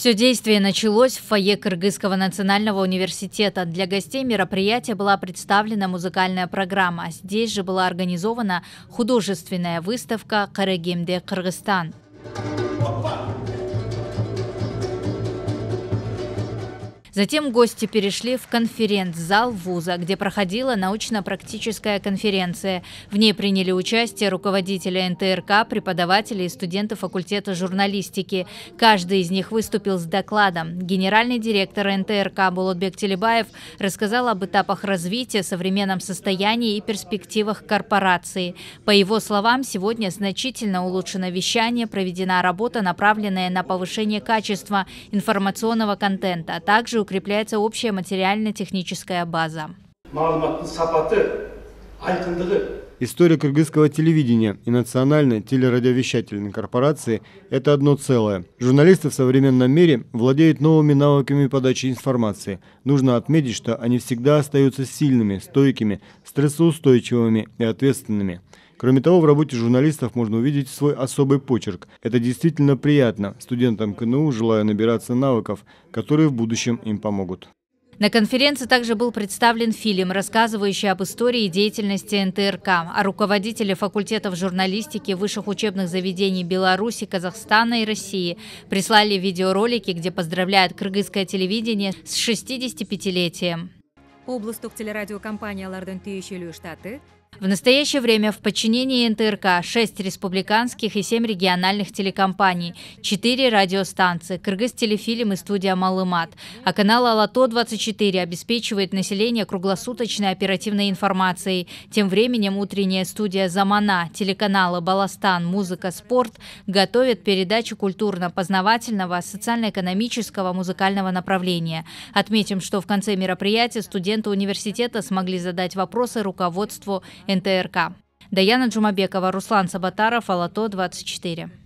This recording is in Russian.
Все действие началось в фойе Кыргызского национального университета. Для гостей мероприятия была представлена музыкальная программа. Здесь же была организована художественная выставка «Карагимде Кыргызстан». Опа! Затем гости перешли в конференц-зал вуза, где проходила научно-практическая конференция. В ней приняли участие руководители НТРК, преподаватели и студенты факультета журналистики. Каждый из них выступил с докладом. Генеральный директор НТРК Булутбек Телебаев рассказал об этапах развития, современном состоянии и перспективах корпорации. По его словам, сегодня значительно улучшено вещание, проведена работа, направленная на повышение качества информационного контента, а также укрепляется общая материально-техническая база. История кыргызского телевидения и национальной телерадиовещательной корпорации – это одно целое. Журналисты в современном мире владеют новыми навыками подачи информации. Нужно отметить, что они всегда остаются сильными, стойкими, стрессоустойчивыми и ответственными. Кроме того, в работе журналистов можно увидеть свой особый почерк. Это действительно приятно. Студентам КНУ желаю набираться навыков, которые в будущем им помогут. На конференции также был представлен фильм, рассказывающий об истории деятельности НТРК, а руководители факультетов журналистики высших учебных заведений Беларуси, Казахстана и России прислали видеоролики, где поздравляют кыргызское телевидение с 65-летием. Областок телерадиокомпания «Лардентыющий Штаты» В настоящее время в подчинении НТРК 6 республиканских и 7 региональных телекомпаний, 4 радиостанции, Кыргыз-телефильм и студия «Малымат». А канал «Алато-24» обеспечивает население круглосуточной оперативной информацией. Тем временем утренняя студия «Замана», телеканалы «Баластан», «Музыка», «Спорт» готовят передачу культурно-познавательного, социально-экономического, музыкального направления. Отметим, что в конце мероприятия студенты университета смогли задать вопросы руководству НТРК. Даяна Джумабекова, Руслан Сабатаров, Алато, 24.